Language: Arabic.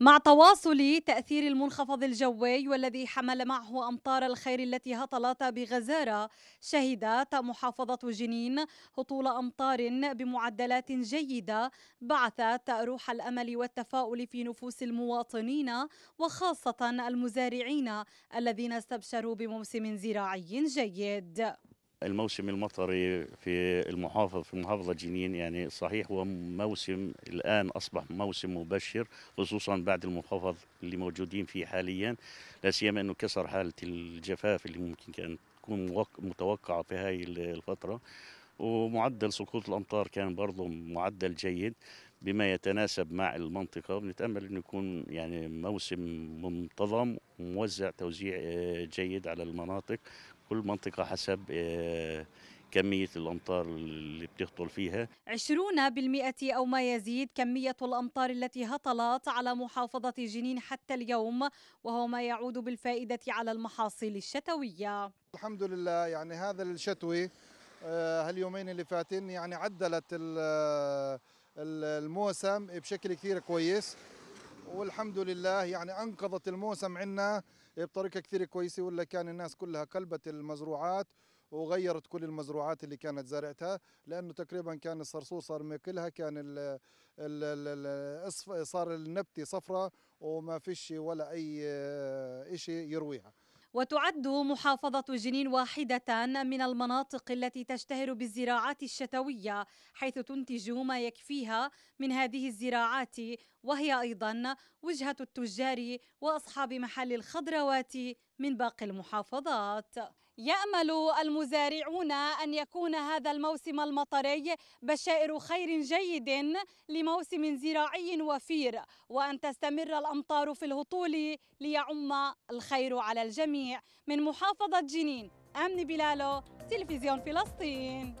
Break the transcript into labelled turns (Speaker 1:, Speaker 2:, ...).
Speaker 1: مع تواصل تأثير المنخفض الجوي والذي حمل معه أمطار الخير التي هطلت بغزارة شهدت محافظة جنين هطول أمطار بمعدلات جيدة بعثت روح الأمل والتفاؤل في نفوس المواطنين وخاصة المزارعين الذين استبشروا بموسم زراعي جيد
Speaker 2: الموسم المطري في المحافظة في محافظة جنين يعني صحيح هو موسم الآن أصبح موسم مبشر خصوصا بعد المحافظ اللي موجودين فيه حاليا لا سيما أنه كسر حالة الجفاف اللي ممكن كان تكون متوقعة في هاي الفترة ومعدل سقوط الأمطار كان برضه معدل جيد بما يتناسب مع المنطقه بنتامل انه يكون يعني موسم منتظم وموزع توزيع آه، جيد على المناطق كل منطقه حسب آه، كمية الأمطار اللي بتهطل فيها
Speaker 1: 20% أو ما يزيد كمية الأمطار التي هطلت على محافظة جنين حتى اليوم وهو ما يعود بالفائدة على المحاصيل الشتوية
Speaker 3: الحمد لله يعني هذا الشتوي آه، هاليومين اللي فاتين يعني عدلت الموسم بشكل كثير كويس والحمد لله يعني انقذت الموسم عندنا بطريقه كثير كويسه ولا كان الناس كلها قلبت المزروعات وغيرت كل المزروعات اللي كانت زرعتها لانه تقريبا كان الصرصور صار ماكلها كان الـ الـ الـ صار النبته صفراء وما فيش ولا اي آه، شيء يرويها
Speaker 1: وتعد محافظة جنين واحدة من المناطق التي تشتهر بالزراعات الشتوية حيث تنتج ما يكفيها من هذه الزراعات وهي أيضا وجهة التجار وأصحاب محل الخضروات من باقي المحافظات يأمل المزارعون أن يكون هذا الموسم المطري بشائر خير جيد لموسم زراعي وفير وأن تستمر الأمطار في الهطول ليعم الخير على الجميع من محافظة جنين أمن بلالو تلفزيون فلسطين